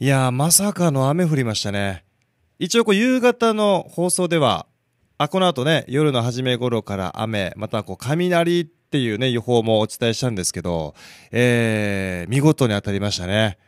いやー、まさかの雨降りましたね。一応、こう、夕方の放送では、あ、この後ね、夜の初め頃から雨、またこう、雷っていうね、予報もお伝えしたんですけど、えー、見事に当たりましたね。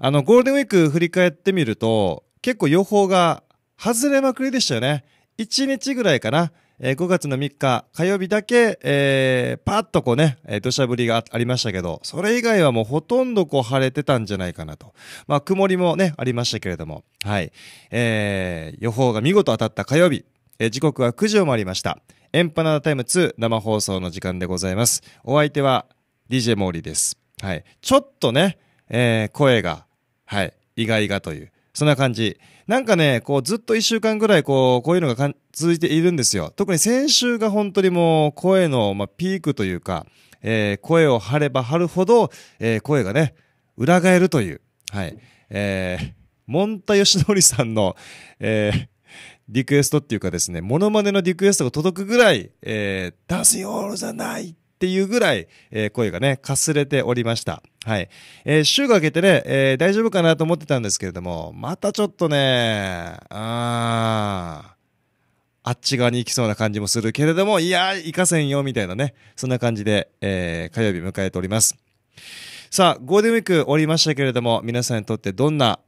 あの、ゴールデンウィーク振り返ってみると、結構予報が外れまくりでしたよね。1日ぐらいかな。えー、5月の3日火曜日だけ、えー、パッとこうね、えー、土砂降りがありましたけど、それ以外はもうほとんどこう晴れてたんじゃないかなと。まあ曇りもね、ありましたけれども、はい。えー、予報が見事当たった火曜日、えー、時刻は9時を回りました。エンパナータイム2生放送の時間でございます。お相手は DJ モーリーです。はい。ちょっとね、えー、声が、はい、意外がという。そんな感じ。なんかね、こうずっと一週間ぐらいこう、こういうのが続いているんですよ。特に先週が本当にもう声の、まあ、ピークというか、えー、声を張れば張るほど、えー、声がね、裏返るという。はい。えー、モンタヨシノリさんの、えー、リクエストっていうかですね、モノマネのリクエストが届くぐらい、えー、ダンスヨールじゃないっていうぐらい、えー、声がね、かすれておりました。はい。えー、週が明けてね、えー、大丈夫かなと思ってたんですけれども、またちょっとね、あー。あっち側に行きそうな感じもするけれども、いやー、行かせんよ、みたいなね。そんな感じで、えー、火曜日迎えております。さあ、ゴールデンウィークおりましたけれども、皆さんにとってどんな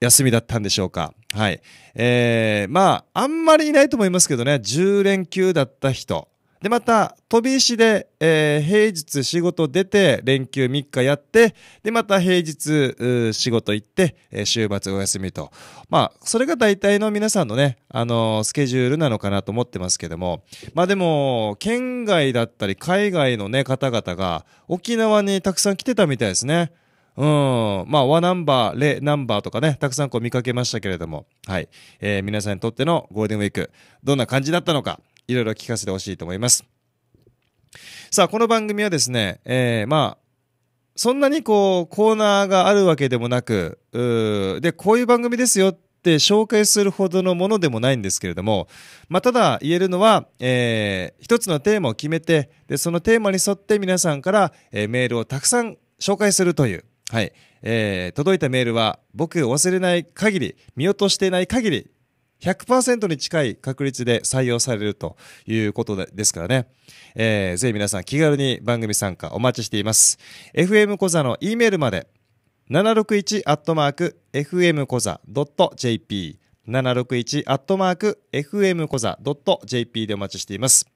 休みだったんでしょうかはい。えー、まあ、あんまりいないと思いますけどね、10連休だった人、で、また、飛び石で、えー、平日仕事出て、連休3日やって、で、また平日、仕事行って、えー、週末お休みと。まあ、それが大体の皆さんのね、あのー、スケジュールなのかなと思ってますけども。まあでも、県外だったり、海外のね、方々が、沖縄にたくさん来てたみたいですね。うん。まあ、和ナンバー、レナンバーとかね、たくさんこう見かけましたけれども、はい。えー、皆さんにとってのゴールデンウィーク、どんな感じだったのか、いろいろ聞かせてほしいと思います。さあ、この番組はですね、えー、まあ、そんなにこう、コーナーがあるわけでもなく、で、こういう番組ですよって紹介するほどのものでもないんですけれども、まあ、ただ言えるのは、えー、一つのテーマを決めて、で、そのテーマに沿って皆さんから、えー、メールをたくさん紹介するという、はい、えー、届いたメールは僕を忘れない限り、見落としていない限り100%に近い確率で採用されるということですからね。えー、ぜひ皆さん気軽に番組参加お待ちしています。FM 小座の E メールまで、7 6 1 f m k o j p 7 6 1 f m 小座 j p でお待ちしています。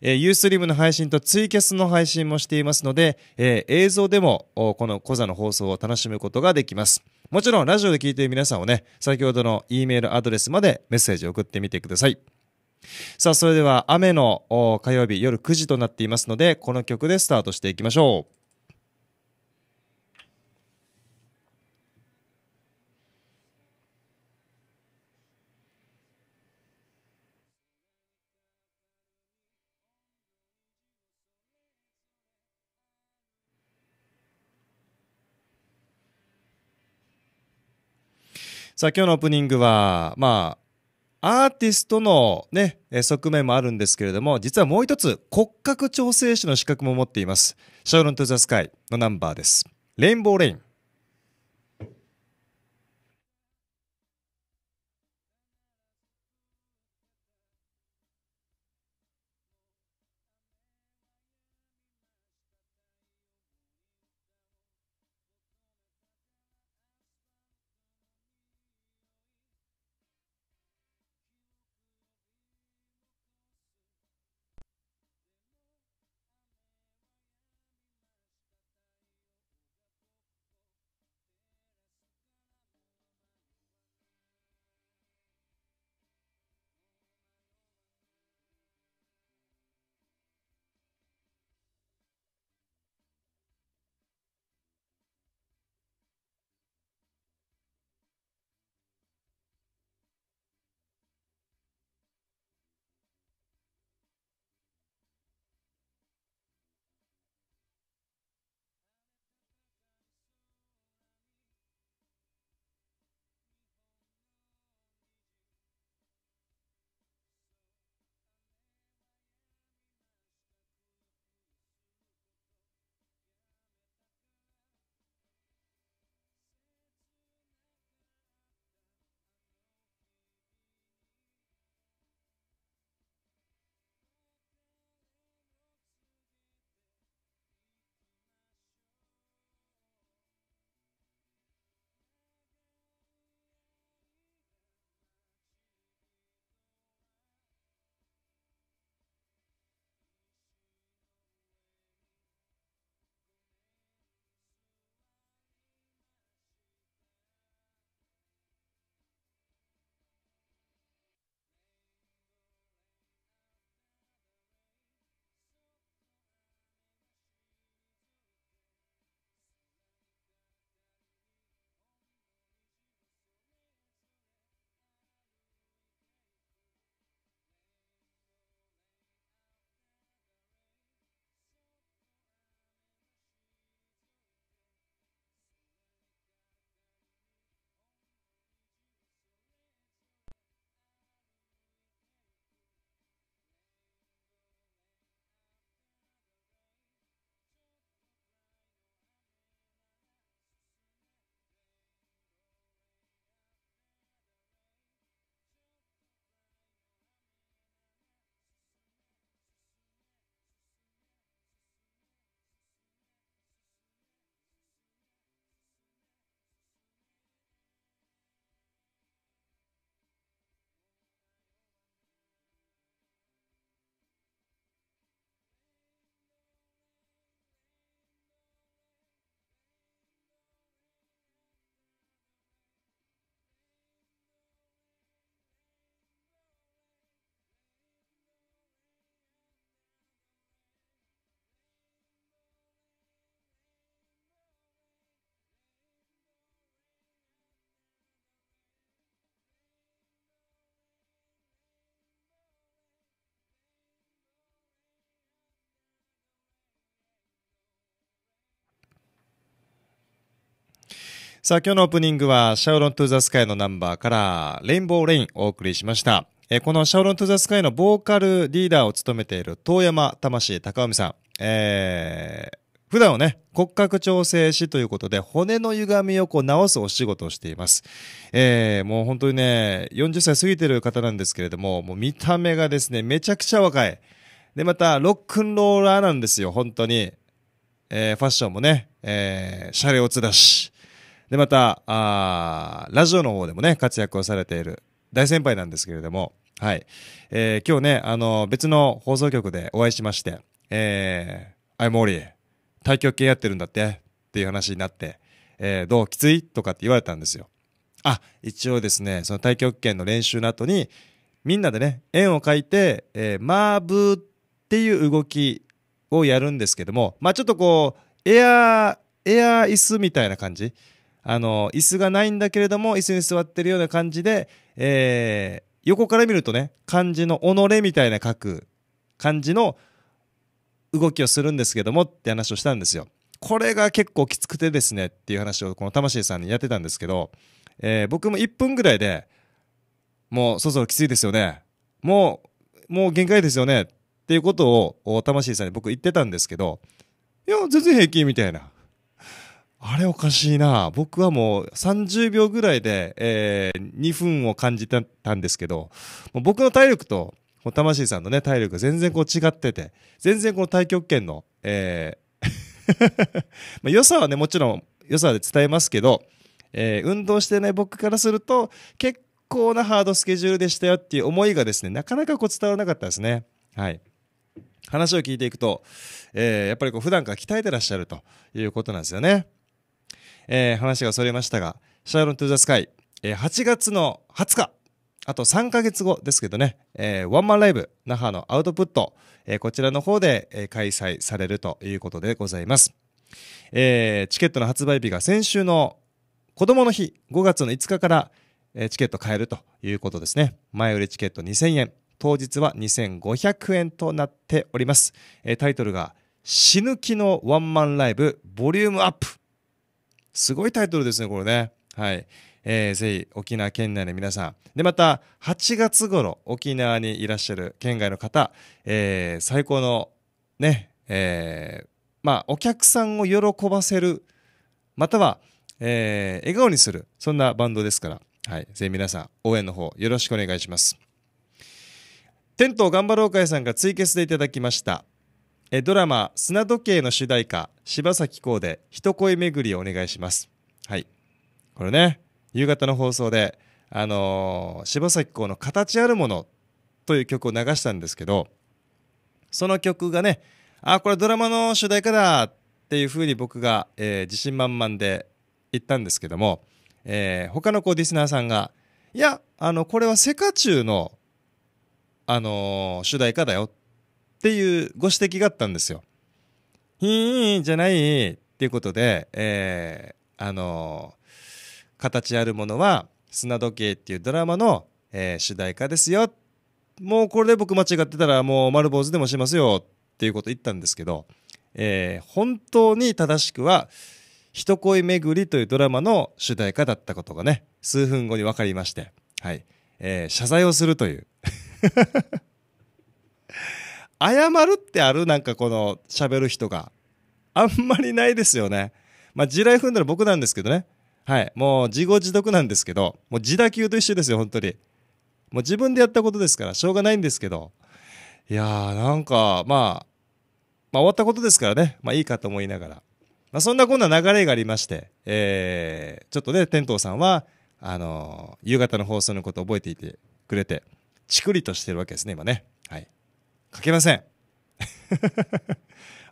えー、ユーストリームの配信とツイキャスの配信もしていますので、えー、映像でもこのコザの放送を楽しむことができます。もちろんラジオで聞いている皆さんをね、先ほどの E メールアドレスまでメッセージを送ってみてください。さあ、それでは雨の火曜日夜9時となっていますので、この曲でスタートしていきましょう。さあ、今日のオープニングは、まあ、アーティストのね、側面もあるんですけれども、実はもう一つ骨格調整士の資格も持っています。シャオロン・トゥ・ザ・スカイのナンバーです。レインボー・レイン。さあ、今日のオープニングは、シャウロントゥザスカイのナンバーから、レインボーレインをお送りしました。えこのシャウロントゥザスカイのボーカルリーダーを務めている遠山魂高臣さん。えー、普段はね、骨格調整師ということで、骨の歪みをこう直すお仕事をしています。えー、もう本当にね、40歳過ぎてる方なんですけれども、もう見た目がですね、めちゃくちゃ若い。で、また、ロックンローラーなんですよ、本当に。えー、ファッションもね、えー、シャレオツだし。で、また、あラジオの方でもね、活躍をされている大先輩なんですけれども、はい。えー、今日ね、あの、別の放送局でお会いしまして、えー、モーリー、対局系やってるんだってっていう話になって、えー、どうきついとかって言われたんですよ。あ、一応ですね、その太極拳の練習の後に、みんなでね、円を描いて、えー、マーブっていう動きをやるんですけども、まあちょっとこう、エアエアイ椅子みたいな感じ。あの、椅子がないんだけれども、椅子に座ってるような感じで、えー、横から見るとね、漢字の己みたいな書く感じの動きをするんですけどもって話をしたんですよ。これが結構きつくてですねっていう話をこの魂さんにやってたんですけど、えー、僕も1分ぐらいでもうそろそろきついですよね。もう、もう限界ですよねっていうことを魂さんに僕言ってたんですけど、いや、全然平気みたいな。あれおかしいな。僕はもう30秒ぐらいで、えー、2分を感じたんですけど、僕の体力と、魂さんのね、体力が全然こう違ってて、全然この太極拳の、えー まあ、良さはね、もちろん良さで伝えますけど、えー、運動してない僕からすると、結構なハードスケジュールでしたよっていう思いがですね、なかなかこう伝わらなかったですね。はい。話を聞いていくと、えー、やっぱりこう普段から鍛えてらっしゃるということなんですよね。えー、話がそれましたが、シャーロン・トゥ・ザ・スカイ、えー、8月の20日、あと3ヶ月後ですけどね、えー、ワンマンライブ、那覇のアウトプット、えー、こちらの方で、えー、開催されるということでございます。えー、チケットの発売日が先週の子供の日、5月の5日から、えー、チケット買えるということですね。前売りチケット2000円、当日は2500円となっております。えー、タイトルが、死ぬ気のワンマンライブ、ボリュームアップ。すごいタイトルですね、これね。はい。えー、ぜひ沖縄県内の皆さん。で、また8月頃沖縄にいらっしゃる県外の方、えー、最高のね、えー、まあ、お客さんを喜ばせる、または、えー、笑顔にする、そんなバンドですから、はい、ぜひ皆さん、応援の方、よろしくお願いします。テント頑張ろう会さんがツイキャスでいただきました。えドラマ「砂時計」の主題歌柴咲コウで「一恋巡り」をお願いしますはいこれね夕方の放送であのー、柴咲コウの「形あるもの」という曲を流したんですけどその曲がねあこれドラマの主題歌だっていうふうに僕が、えー、自信満々で言ったんですけども、えー、他のこうリスナーさんがいやあのこれはセカチュウのあのー、主題歌だよっていうご指摘があったんですよ。いいんじゃないっていうことで、えー、あのー、形あるものは砂時計っていうドラマの、えー、主題歌ですよ。もうこれで僕間違ってたらもう丸坊主でもしますよっていうこと言ったんですけど、えー、本当に正しくは、人恋巡りというドラマの主題歌だったことがね、数分後に分かりまして、はい、えー、謝罪をするという謝るってあるなんかこの喋る人が。あんまりないですよね。まあ、地雷踏んだら僕なんですけどね。はい。もう自業自得なんですけど、もう自打球と一緒ですよ、本当に。もう自分でやったことですから、しょうがないんですけど。いやー、なんか、まあ、まあ終わったことですからね。まあいいかと思いながら。まあそんなこんな流れがありまして、えー、ちょっとね、天童さんは、あのー、夕方の放送のことを覚えていてくれて、チクリとしてるわけですね、今ね。はい。書けません。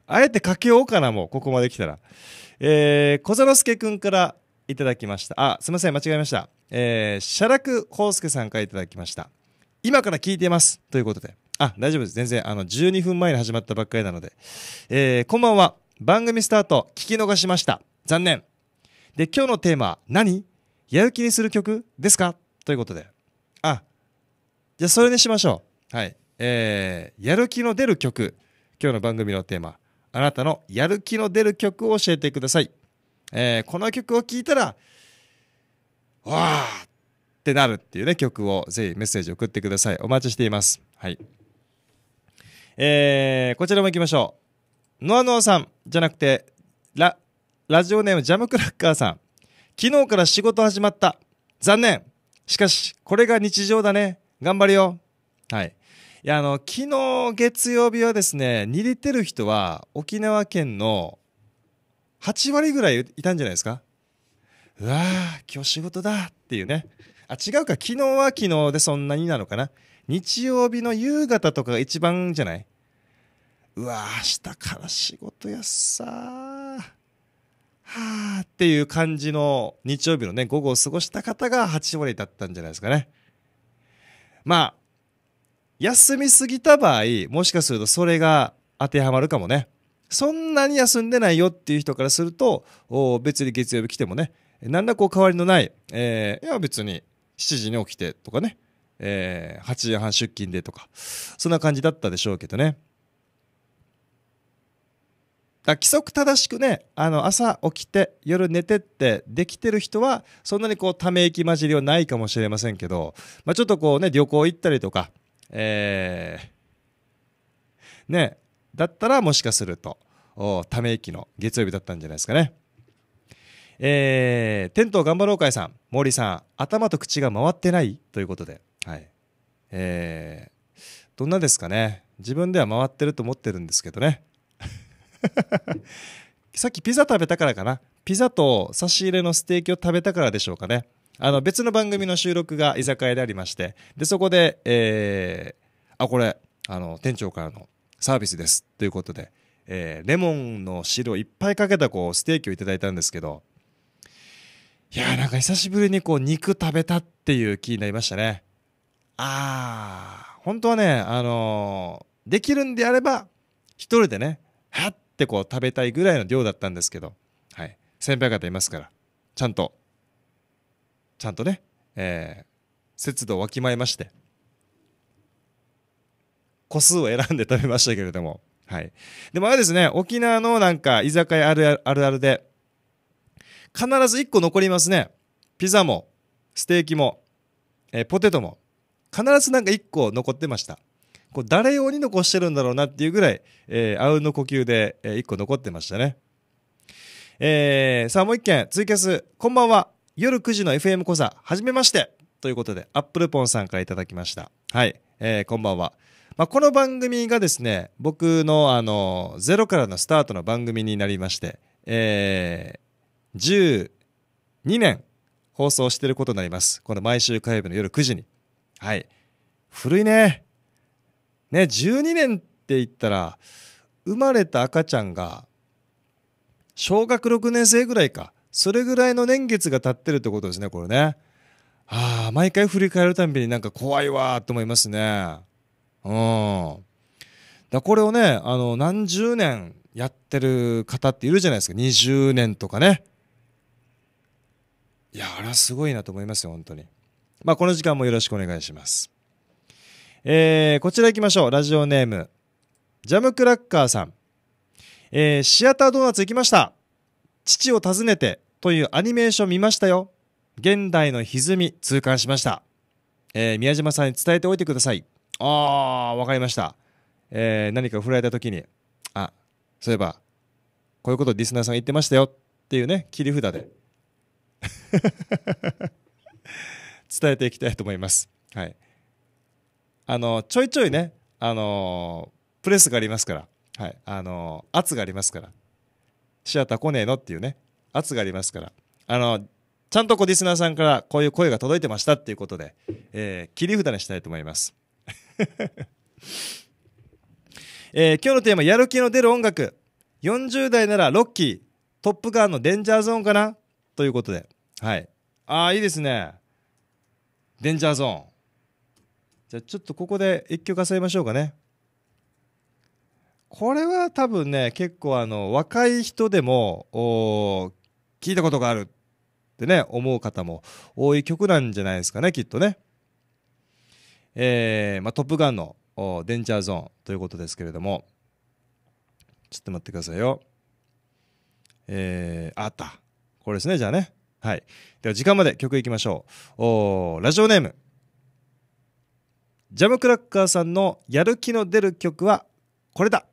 あえてかけようかな、もう、ここまで来たら。えー、小之助くんからいただきました。あ、すみません、間違えました。えー、写楽宝介さんからいただきました。今から聞いてます。ということで。あ、大丈夫です。全然、あの、12分前に始まったばっかりなので。えー、こんばんは。番組スタート、聞き逃しました。残念。で、今日のテーマ、何やる気にする曲ですかということで。あ、じゃあそれにしましょう。はい。えー、やる気の出る曲今日の番組のテーマあなたのやる気の出る曲を教えてください、えー、この曲を聴いたらわあってなるっていうね曲をぜひメッセージ送ってくださいお待ちしていますはいえー、こちらも行きましょうノアノアさんじゃなくてララジオネームジャムクラッカーさん昨日から仕事始まった残念しかしこれが日常だね頑張るよはいいや、あの、昨日月曜日はですね、逃げてる人は沖縄県の8割ぐらいいたんじゃないですか。うわー、今日仕事だっていうね。あ、違うか、昨日は昨日でそんなになのかな。日曜日の夕方とかが一番じゃないうわ明日から仕事やっさーはー、っていう感じの日曜日のね午後を過ごした方が8割だったんじゃないですかねまあ休みすぎた場合、もしかするとそれが当てはまるかもね。そんなに休んでないよっていう人からすると、別に月曜日来てもね、何らこう変わりのない、えー、いや別に7時に起きてとかね、えー、8時半出勤でとか、そんな感じだったでしょうけどね。だ規則正しくね、あの朝起きて、夜寝てってできてる人は、そんなにこうため息混じりはないかもしれませんけど、まあ、ちょっとこうね、旅行行ったりとか、えー、ねだったらもしかするとため息の月曜日だったんじゃないですかね。えー、テント頑張ろうかいさん、森さん、頭と口が回ってないということで、はいえー、どんなですかね、自分では回ってると思ってるんですけどね。さっきピザ食べたからかな、ピザと差し入れのステーキを食べたからでしょうかね。あの別の番組の収録が居酒屋でありましてでそこで、えー、あこれあの店長からのサービスですということで、えー、レモンの汁をいっぱいかけたこうステーキをいただいたんですけどいやーなんか久しぶりにこう肉食べたっていう気になりましたねああ本当はねあのー、できるんであれば一人でねはってこう食べたいぐらいの量だったんですけどはい先輩方いますからちゃんとちゃんとね、えー、節度をわきまえまして個数を選んで食べましたけれども、はい。でもあれですね、沖縄のなんか居酒屋あるあるで、必ず1個残りますね。ピザも、ステーキも、えー、ポテトも、必ずなんか1個残ってました。こう誰用に残してるんだろうなっていうぐらい、えー、あうんの呼吸で、えー、1個残ってましたね。えー、さあもう1件、ツイキャス、こんばんは。夜9時の FM 講座、はじめましてということで、アップルポンさんからいただきました。はい、えー、こんばんは。まあ、この番組がですね、僕のあの、ゼロからのスタートの番組になりまして、えー、12年放送してることになります。この毎週火曜日の夜9時に。はい。古いね。ね、12年って言ったら、生まれた赤ちゃんが、小学6年生ぐらいか。それぐらいの年月が経ってるってことですねこれねああ毎回振り返るたびになんか怖いわと思いますねうんだこれをねあの何十年やってる方っているじゃないですか20年とかねいやあれはすごいなと思いますよ本当にまあこの時間もよろしくお願いしますえー、こちら行きましょうラジオネームジャムクラッカーさんえー、シアタードーナツ行きました父を訪ねてというアニメーション見ましたよ。現代の歪み痛感しました。えー、宮島さんに伝えておいてください。ああ、わかりました。えー、何か振られた時に、あ、そういえば、こういうことリスナーさん言ってましたよっていうね、切り札で 伝えていきたいと思います。はい。あの、ちょいちょいね、あのー、プレスがありますから、はい、あのー、圧がありますから、シアター来ねえのっていうね、圧がありますからあのちゃんとこうリスナーさんからこういう声が届いてましたっていうことで、えー、切り札にしたいと思います、えー、今日のテーマ「やる気の出る音楽」40代ならロッキートップガンのデンジャーゾーンかなということではいああいいですねデンジャーゾーンじゃあちょっとここで1曲挟みましょうかねこれは多分ね、結構あの、若い人でも、聞いたことがあるってね、思う方も多い曲なんじゃないですかね、きっとね。えー、まあ、トップガンのデンジャーゾーンということですけれども、ちょっと待ってくださいよ。えー、あった。これですね、じゃあね。はい。では時間まで曲いきましょう。おラジオネーム。ジャムクラッカーさんのやる気の出る曲はこれだ。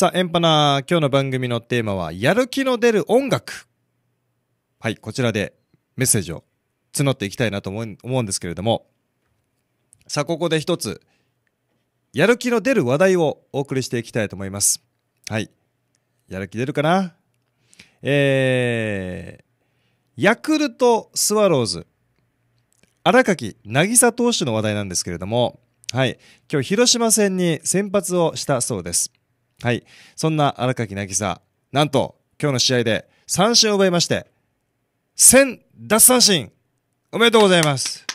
さあ、エンパナー、今日の番組のテーマは、やる気の出る音楽。はい、こちらでメッセージを募っていきたいなと思うんですけれども、さあ、ここで一つ、やる気の出る話題をお送りしていきたいと思います。はい。やる気出るかなえー、ヤクルトスワローズ、荒垣渚投手の話題なんですけれども、はい。今日、広島戦に先発をしたそうです。はい。そんな荒垣渚、なんと、今日の試合で三振を奪いまして、1000奪三振おめでとうございます。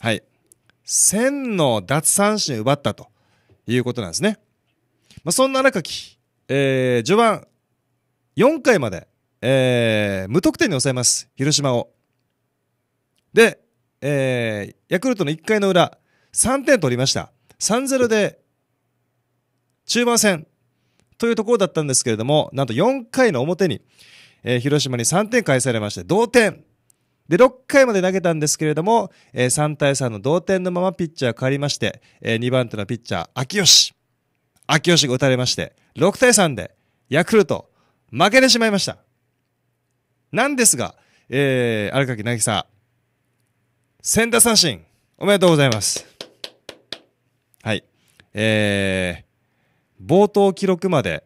はい。1000の奪三振奪ったということなんですね。まあ、そんな荒垣、えー、序盤4回まで、えー、無得点に抑えます。広島を。で、えー、ヤクルトの1回の裏、3点取りました。3-0で中盤戦というところだったんですけれども、なんと4回の表に、えー、広島に3点返されまして、同点。で、6回まで投げたんですけれども、えー、3対3の同点のままピッチャー変わりまして、えー、2番手のピッチャー、秋吉。秋吉が打たれまして、6対3で、ヤクルト、負けてしまいました。なんですが、えー、荒垣渚、センター三振、おめでとうございます。はい。えー、冒頭記録まで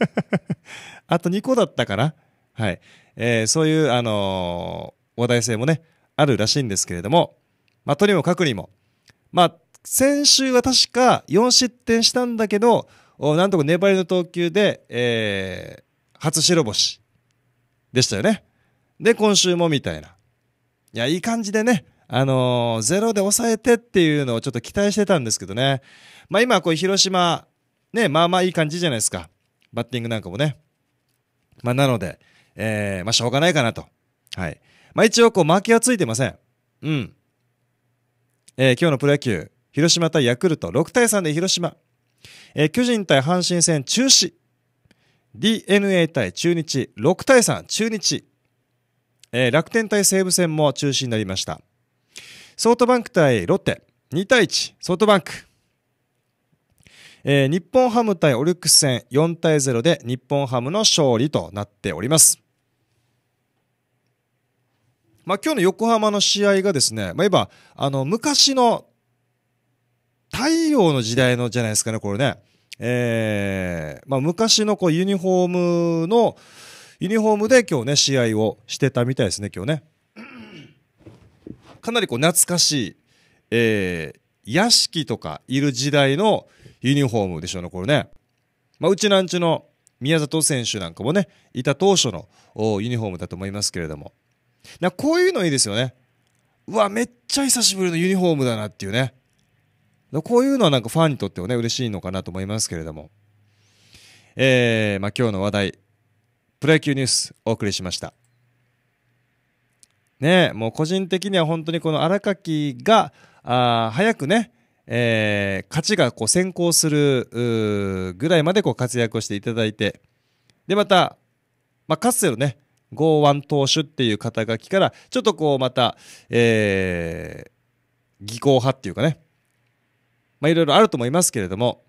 あと2個だったかな。はい。えー、そういう、あのー、話題性もね、あるらしいんですけれども、まあ、とにもかくにも、まあ、先週は確か4失点したんだけど、なんとか粘りの投球で、えー、初白星でしたよね。で、今週もみたいな。いや、いい感じでね、あのー、ゼロで抑えてっていうのをちょっと期待してたんですけどね。まあ今、こう、広島、ね、まあまあいい感じじゃないですか。バッティングなんかもね。まあなので、えー、まあしょうがないかなと。はい。まあ一応こう、負けはついてません。うん。えー、今日のプロ野球、広島対ヤクルト、6対3で広島。えー、巨人対阪神戦中止。DNA 対中日、6対3、中日。えー、楽天対西武戦も中止になりました。ソフトバンク対ロッテ、2対1、ソフトバンク。えー、日本ハム対オリックス戦4対0で日本ハムの勝利となっております。まあ、今日の横浜の試合がですね、まあ、今、あの、昔の太陽の時代のじゃないですかね、これね。えー、まあ、昔のこうユニフォームの、ユニフォームで今日ね、試合をしてたみたいですね、今日ね。かなりこう懐かしい、えー、屋敷とかいる時代のユニフォームでしょうね、これね。まあ、うちなんちの宮里選手なんかもね、いた当初のユニフォームだと思いますけれども。なこういうのいいですよね。うわ、めっちゃ久しぶりのユニフォームだなっていうね。こういうのはなんかファンにとってはね、嬉しいのかなと思いますけれども。えー、まあ、今日の話題、プロ野球ニュースお送りしました。ねもう個人的には本当にこの荒垣が、あ早くね、えー、勝ちがこう先行するぐらいまでこう活躍をしていただいて、で、また、まあ、かつてのね、ワン投手っていう肩書きから、ちょっとこうまた、えー、技巧派っていうかね、まあ、いろいろあると思いますけれども、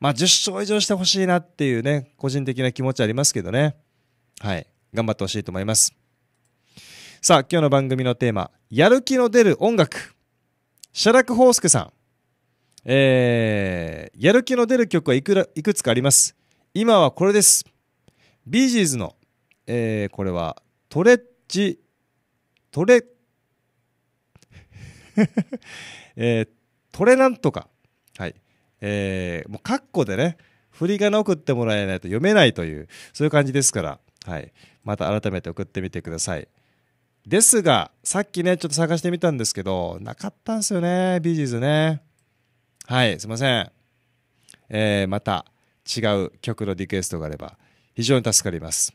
まあ、10勝以上してほしいなっていうね、個人的な気持ちありますけどね。はい。頑張ってほしいと思います。さあ、今日の番組のテーマ、やる気の出る音楽。写楽ホースさん、えー、やる気の出る曲はいくらいくつかあります。今はこれです。ビージーズの、えー、これはトレッチ、トレ、えー、トレなんとか。はい。えー、もうカッコでね、振り仮名送ってもらえないと読めないという、そういう感じですから、はい。また改めて送ってみてください。ですが、さっきね、ちょっと探してみたんですけど、なかったんですよね、ビージーズね。はい、すいません。えー、また違う曲のリクエストがあれば非常に助かります。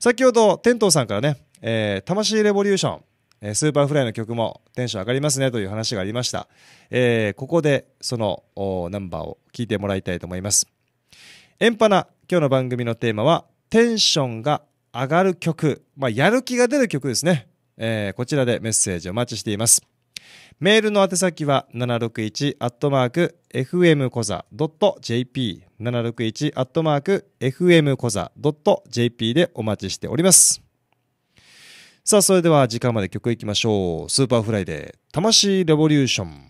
先ほど、天童さんからね、えー、魂レボリューション、えー、スーパーフライの曲もテンション上がりますねという話がありました。えー、ここでそのナンバーを聴いてもらいたいと思います。エンパナ、今日の番組のテーマは、テンションが上がる曲、まあ、やる気が出る曲ですね、えー、こちらでメッセージお待ちしていますメールの宛先は761アットマーク FM コザ .jp 761アットマーク FM コ a .jp でお待ちしておりますさあそれでは時間まで曲いきましょうスーパーフライデー魂レボリューション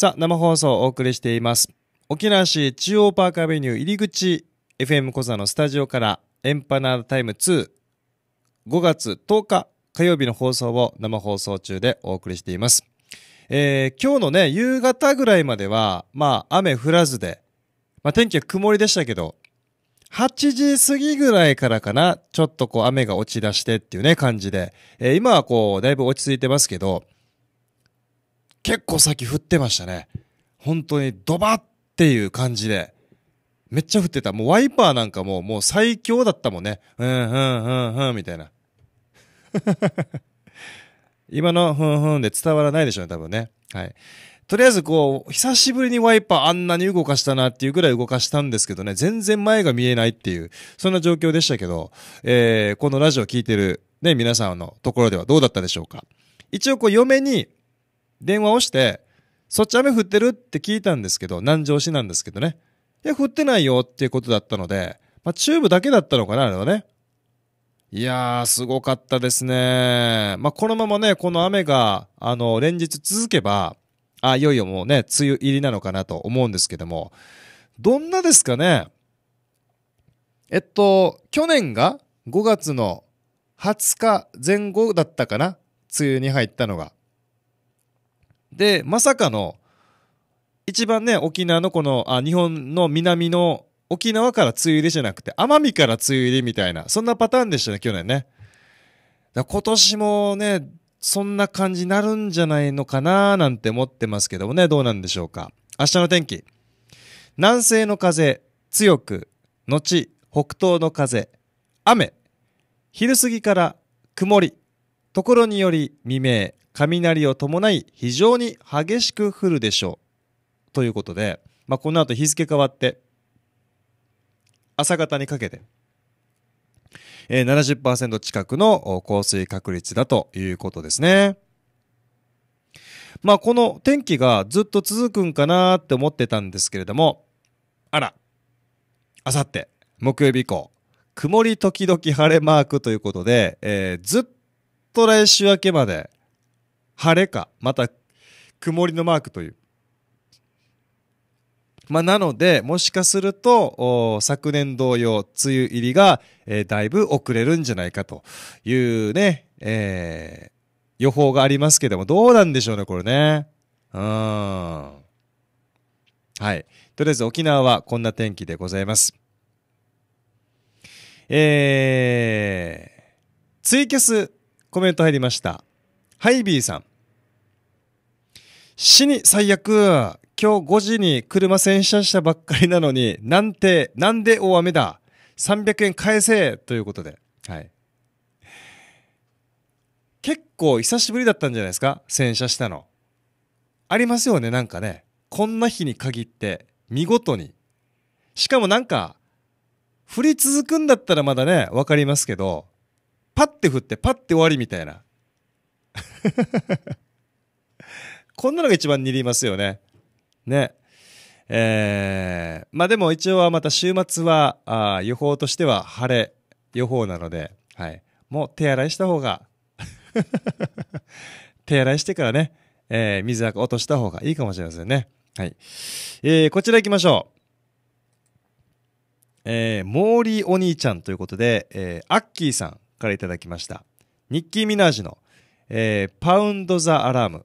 さあ、生放送をお送りしています。沖縄市中央パークアベニュー入り口 FM 小座のスタジオからエンパナータイム2、5月10日火曜日の放送を生放送中でお送りしています。えー、今日のね、夕方ぐらいまでは、まあ、雨降らずで、まあ、天気は曇りでしたけど、8時過ぎぐらいからかな、ちょっとこう雨が落ち出してっていうね、感じで、えー、今はこう、だいぶ落ち着いてますけど、結構先振ってましたね。本当にドバっていう感じで。めっちゃ降ってた。もうワイパーなんかももう最強だったもんね。うん、うん、うん、うん、みたいな。今の、ふんふんで伝わらないでしょうね、多分ね。はい。とりあえずこう、久しぶりにワイパーあんなに動かしたなっていうぐらい動かしたんですけどね、全然前が見えないっていう、そんな状況でしたけど、えー、このラジオ聴いてるね、皆さんのところではどうだったでしょうか。一応こう、嫁に、電話をして、そっち雨降ってるって聞いたんですけど、南城市なんですけどね。いや、降ってないよっていうことだったので、まあ、中部だけだったのかな、あれはね。いやー、すごかったですね。まあ、このままね、この雨が、あの、連日続けば、あ、いよいよもうね、梅雨入りなのかなと思うんですけども、どんなですかねえっと、去年が5月の20日前後だったかな梅雨に入ったのが。で、まさかの、一番ね、沖縄のこの、あ、日本の南の沖縄から梅雨入りじゃなくて、奄美から梅雨入りみたいな、そんなパターンでしたね、去年ね。だ今年もね、そんな感じになるんじゃないのかななんて思ってますけどもね、どうなんでしょうか。明日の天気。南西の風、強く、後、北東の風、雨。昼過ぎから曇り。ところにより未明、雷を伴い非常に激しく降るでしょう。ということで、まあ、この後日付変わって、朝方にかけて、えー、70%近くの降水確率だということですね。まあ、この天気がずっと続くんかなって思ってたんですけれども、あら、あさって、木曜日以降、曇り時々晴れマークということで、えー、ずっと来週明けまで晴れか、また曇りのマークという。まあ、なので、もしかすると、昨年同様、梅雨入りが、えー、だいぶ遅れるんじゃないかというね、えー、予報がありますけども、どうなんでしょうね、これね。うん。はい。とりあえず沖縄はこんな天気でございます。えー、ツイキャスコメント入りました。ハイビーさん。死に最悪。今日5時に車洗車したばっかりなのに、なんて、なんで大雨だ。300円返せということで。はい。結構久しぶりだったんじゃないですか洗車したの。ありますよね、なんかね。こんな日に限って、見事に。しかもなんか、降り続くんだったらまだね、わかりますけど、パッて降ってパッて終わりみたいな。こんなのが一番にりますよね。ね。えー、まあでも一応はまた週末はあ予報としては晴れ予報なので、はい、もう手洗いした方が 手洗いしてからね、えー、水垢落とした方がいいかもしれませんね。はい。えー、こちら行きましょう。えー、モーリーお兄ちゃんということで、えー、アッキーさんからいただきました。ニッキー・ミナージュの、えー、パウンド・ザ・アラーム。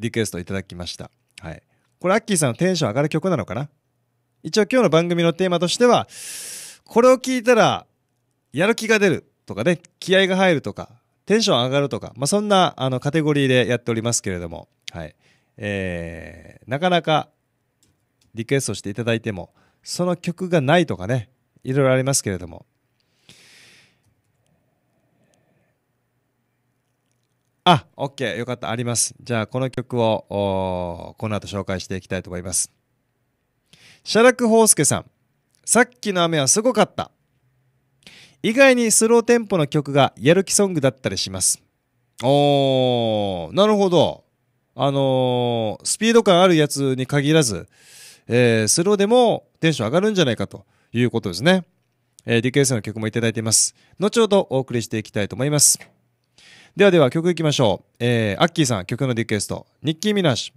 リクエストいただきました。はい。これ、アッキーさんのテンション上がる曲なのかな一応今日の番組のテーマとしては、これを聞いたら、やる気が出るとかね、気合が入るとか、テンション上がるとか、まあ、そんな、あの、カテゴリーでやっておりますけれども、はい。えー、なかなか、リクエストしていただいても、その曲がないとかね、いろいろありますけれども、あ、OK。よかった。あります。じゃあ、この曲を、この後紹介していきたいと思います。写楽宝介さん。さっきの雨はすごかった。意外にスローテンポの曲がやる気ソングだったりします。おー、なるほど。あのー、スピード感あるやつに限らず、えー、スローでもテンション上がるんじゃないかということですね。えー、リクエストの曲もいただいています。後ほどお送りしていきたいと思います。ではでは曲いきましょう。えー、アッキーさん曲のリクエスト。ニッキー・ミナシュ、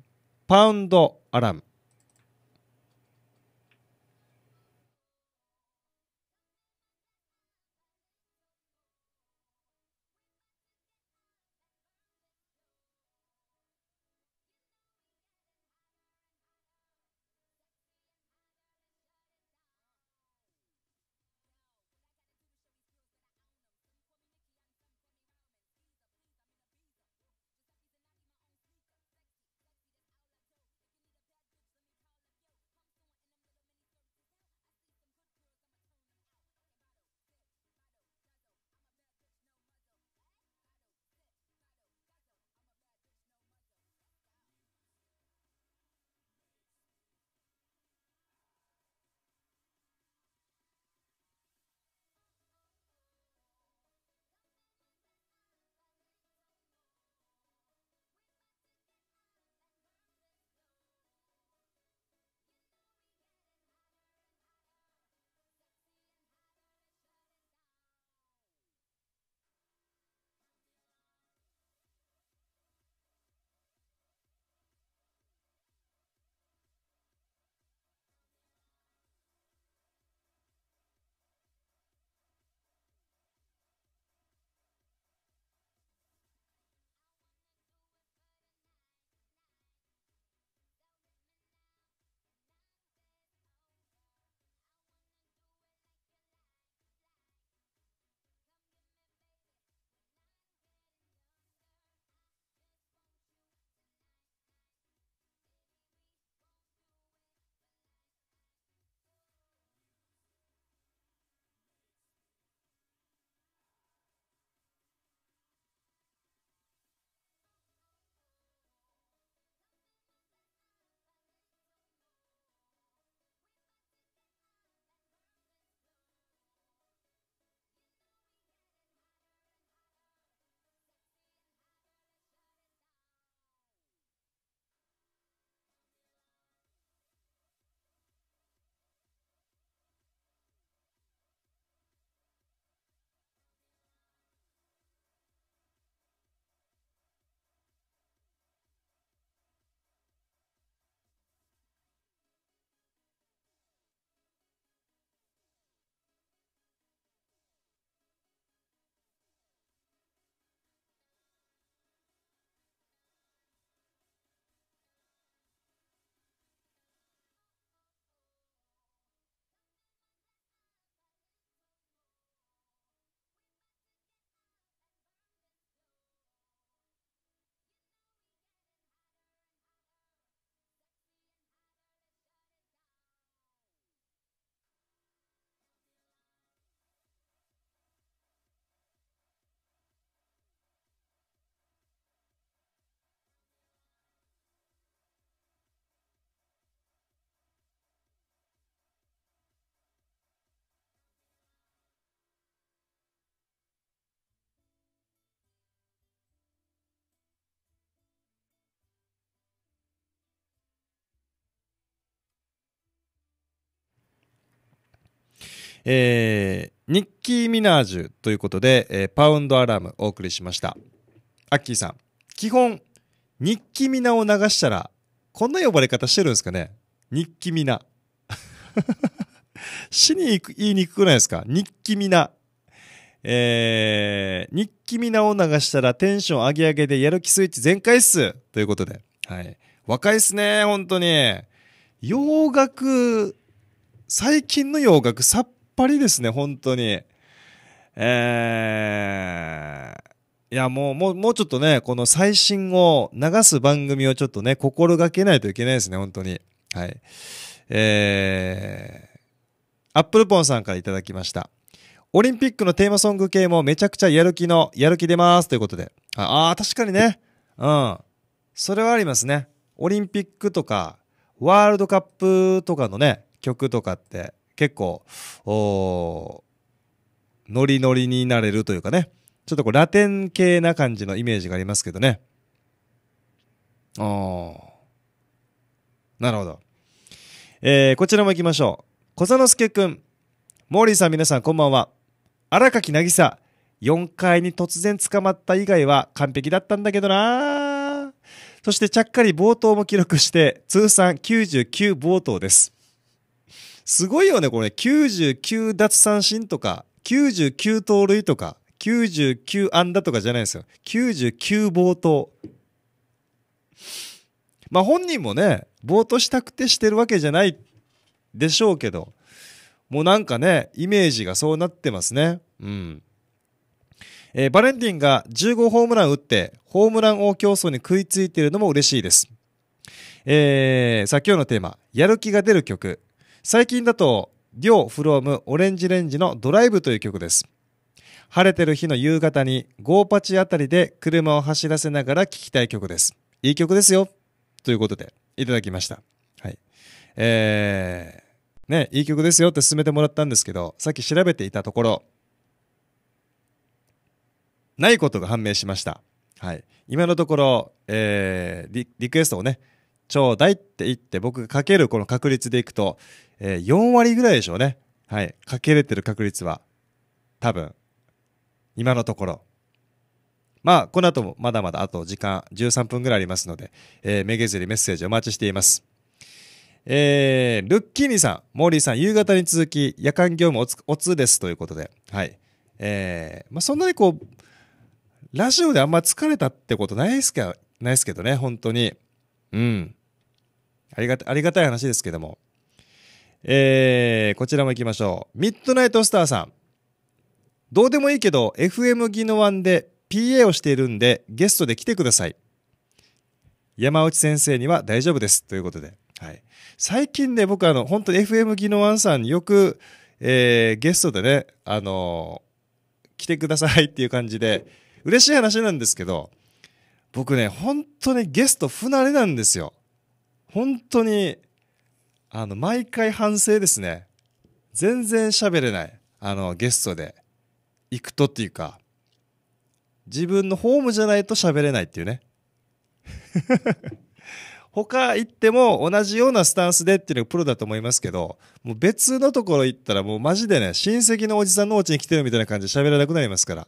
パウンド・アラム。えー、ニッキー・ミナージュということで、えー、パウンドアラームお送りしました。アッキーさん、基本、ニッキミナを流したら、こんな呼ばれ方してるんですかねニッキミナ。死に言いにくくないですかニッキミナ。えー、ニッキミナを流したらテンション上げ上げでやる気スイッチ全開っすということで。はい。若いっすね、本当に。洋楽、最近の洋楽さっぱりですね、本当に。えー、いや、もう、もう、もうちょっとね、この最新を流す番組をちょっとね、心がけないといけないですね、本当に。はい。えー、アップルポンさんからいただきました。オリンピックのテーマソング系もめちゃくちゃやる気の、やる気出ますということで。ああ、確かにね。うん。それはありますね。オリンピックとか、ワールドカップとかのね、曲とかって、結構、ノリノリになれるというかね、ちょっとこうラテン系な感じのイメージがありますけどね。ああ。なるほど。えー、こちらも行きましょう。小佐之助くん。モーリーさん皆さんこんばんは。荒垣なぎさ。4階に突然捕まった以外は完璧だったんだけどなそしてちゃっかり冒頭も記録して、通算99冒頭です。すごいよね、これ。99奪三振とか、99盗塁とか、99安打とかじゃないですよ。99暴投。まあ本人もね、暴投したくてしてるわけじゃないでしょうけど、もうなんかね、イメージがそうなってますね。うん。えー、バレンティンが15ホームラン打って、ホームラン王競争に食いついているのも嬉しいです。えー、さあ今日のテーマ、やる気が出る曲。最近だと、リョウ・フローム・オレンジ・レンジのドライブという曲です。晴れてる日の夕方にゴーパチあたりで車を走らせながら聴きたい曲です。いい曲ですよということでいただきました。はい。えー、ね、いい曲ですよって進めてもらったんですけど、さっき調べていたところ、ないことが判明しました。はい。今のところ、えー、リリクエストをね、ちょうだいって言って、僕がかけるこの確率でいくと、えー、4割ぐらいでしょうね。はい。かけれてる確率は、多分、今のところ。まあ、この後もまだまだあと時間13分ぐらいありますので、えー、めげずりメッセージお待ちしています。えー、ルッキーニさん、モーリーさん、夕方に続き、夜間業務おつ、おつですということで、はい。えー、まあ、そんなにこう、ラジオであんま疲れたってことないですけど、ないですけどね、本当に。うん。ありがたありがたい話ですけども。えー、こちらも行きましょう。ミッドナイトスターさん。どうでもいいけど、FM 技能ンで PA をしているんで、ゲストで来てください。山内先生には大丈夫です。ということで。はい。最近ね、僕あの、本当に FM 技能ンさんによく、えー、ゲストでね、あのー、来てくださいっていう感じで、嬉しい話なんですけど、僕ね、本当にゲスト不慣れなんですよ。本当にあの毎回反省ですね全然喋れないあのゲストで行くとっていうか自分のホームじゃないと喋れないっていうね 他行っても同じようなスタンスでっていうのがプロだと思いますけどもう別のところ行ったらもうマジでね親戚のおじさんのお家に来てるみたいな感じで喋らなくなりますから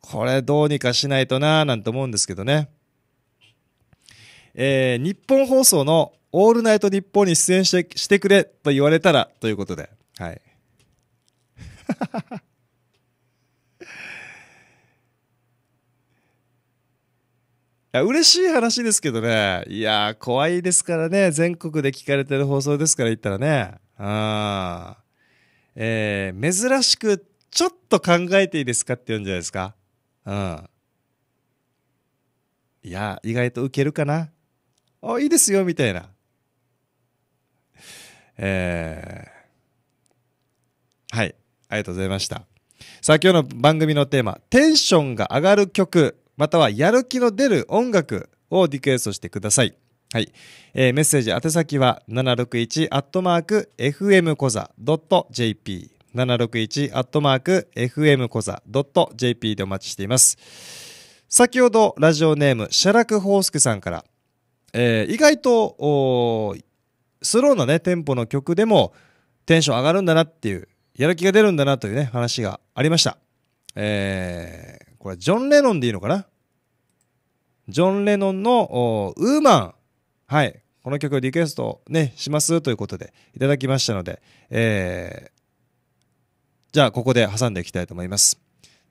これどうにかしないとなーなんて思うんですけどねえー、日本放送のオールナイト日本に出演してしてくれと言われたらということで。はい。いや嬉しい話ですけどね。いや怖いですからね。全国で聞かれてる放送ですから言ったらね。あえー、珍しくちょっと考えていいですかって言うんじゃないですか。うん。いや、意外とウケるかな。あ、いいですよ、みたいな。えー、はい。ありがとうございました。さあ、今日の番組のテーマ、テンションが上がる曲、またはやる気の出る音楽をリクエストしてください。はい。えー、メッセージ宛先は、761-fmcoza.jp。761-fmcoza.jp でお待ちしています。先ほど、ラジオネーム、シャラクホースクさんから、えー、意外とスローなねテンポの曲でもテンション上がるんだなっていうやる気が出るんだなというね話がありました、えー、これジョン・レノンでいいのかなジョン・レノンのウーマンはいこの曲リクエストねしますということでいただきましたので、えー、じゃあここで挟んでいきたいと思います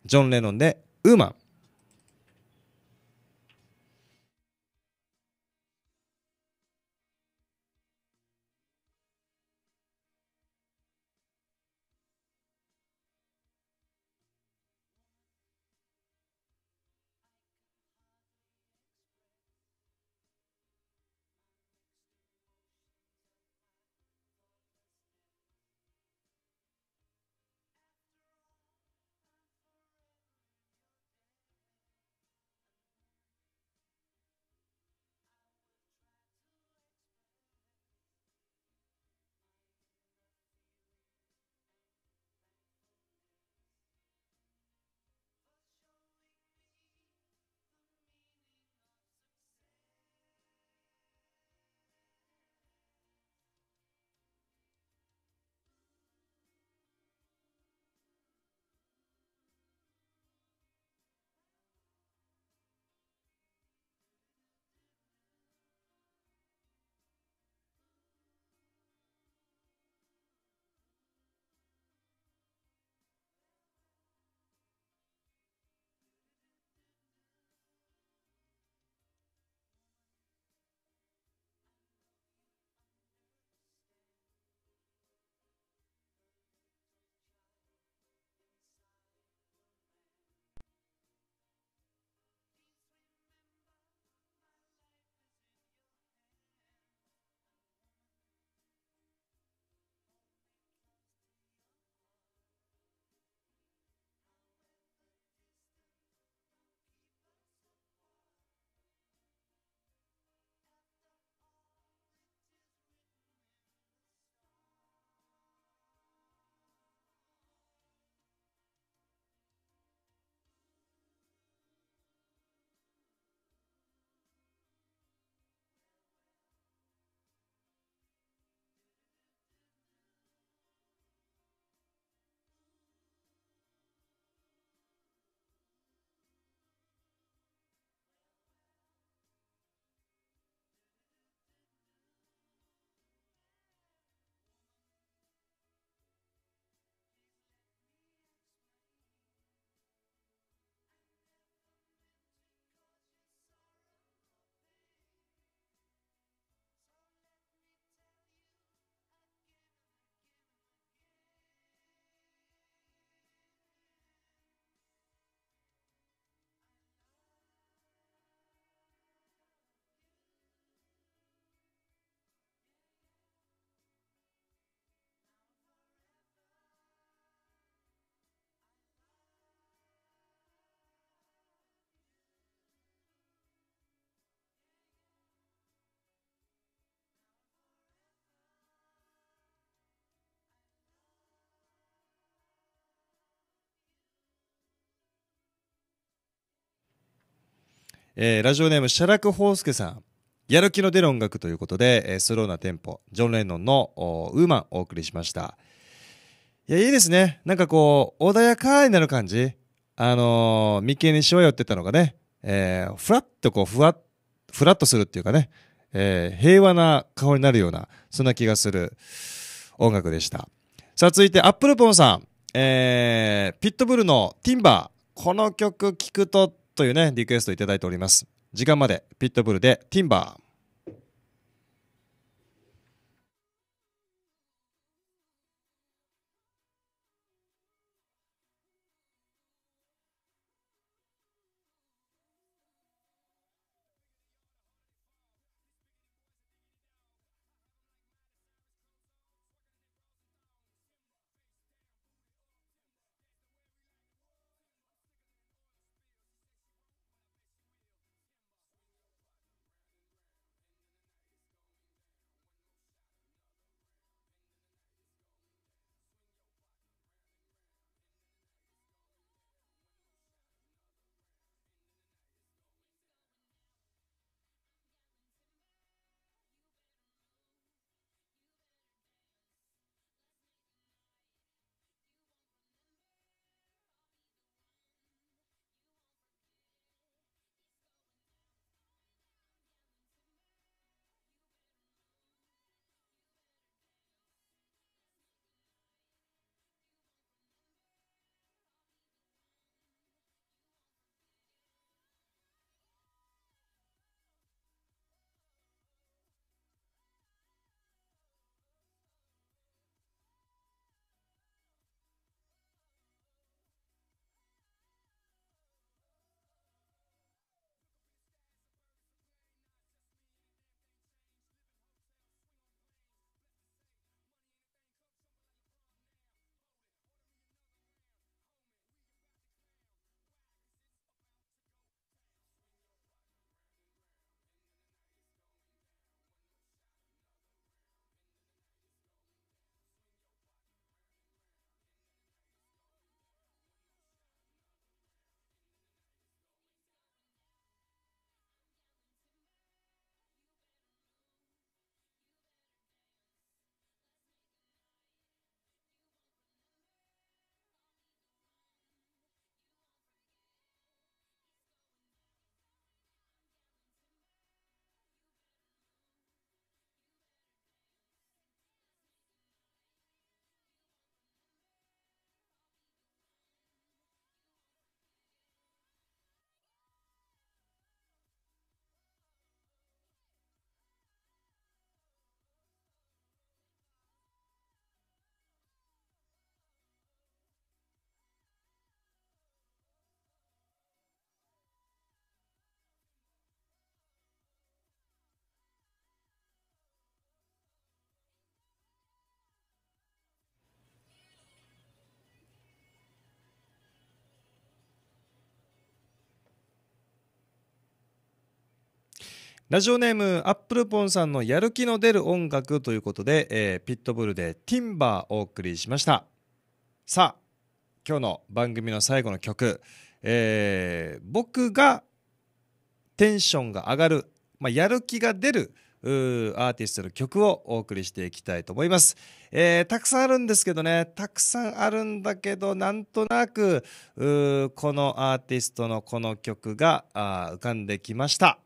ジョン・レノンでウーマンえー、ラジオネーム、シャラク・ホースケさん。やる気の出る音楽ということで、えー、スローなテンポ、ジョン・レノンのウーマンお送りしました。いや、いいですね。なんかこう、穏やかになる感じ。あのー、眉間にしわ寄ってたのがね、えー、ふらっとこう、ふわっ、ふらっとするっていうかね、えー、平和な顔になるような、そんな気がする音楽でした。さあ、続いて、アップルポンさん。えー、ピットブルのティンバー。この曲聴くとというね、リクエストいただいております。時間まで、ピットブルで、ティンバー。ラジオネームアップルポンさんのやる気の出る音楽ということで、えー、ピットブルでティンバーお送りしましたさあ今日の番組の最後の曲、えー、僕がテンションが上がる、まあ、やる気が出るアーティストの曲をお送りしていきたいと思います、えー、たくさんあるんですけどねたくさんあるんだけどなんとなくこのアーティストのこの曲が浮かんできました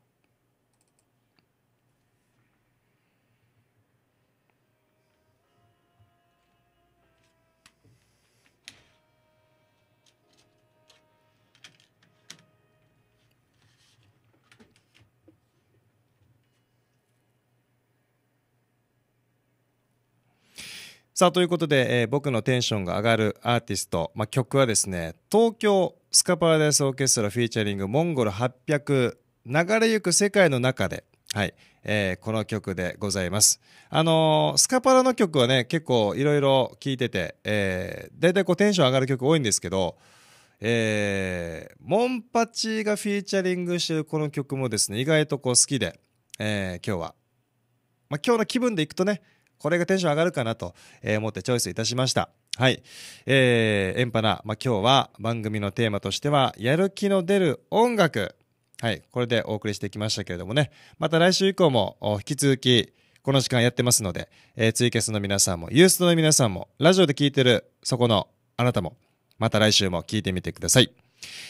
さあということで、えー、僕のテンションが上がるアーティスト、まあ、曲はですね東京スカパラダイスオーケストラフィーチャリングモンゴル800流れゆく世界の中で、はいえー、この曲でございます。あのー、スカパラの曲はね結構いろいろ聴いてて、えー、大体こうテンション上がる曲多いんですけどえー、モンパチがフィーチャリングしてるこの曲もですね意外とこう好きで、えー、今日は、まあ、今日の気分でいくとねこれがテンション上がるかなと思ってチョイスいたしました。はい。えー、エンパナ、まあ、今日は番組のテーマとしては、やる気の出る音楽。はい。これでお送りしてきましたけれどもね。また来週以降も引き続き、この時間やってますので、えー、ツイキャスの皆さんも、ユーストの皆さんも、ラジオで聞いてるそこのあなたも、また来週も聞いてみてください。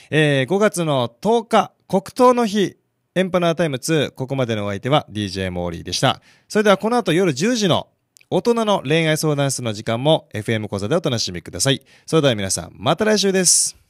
えー、5月の10日、黒糖の日、エンパナータイム2、ここまでのお相手は DJ モーリーでした。それではこの後夜10時の大人の恋愛相談室の時間も FM 講座でお楽しみください。それでは皆さん、また来週です。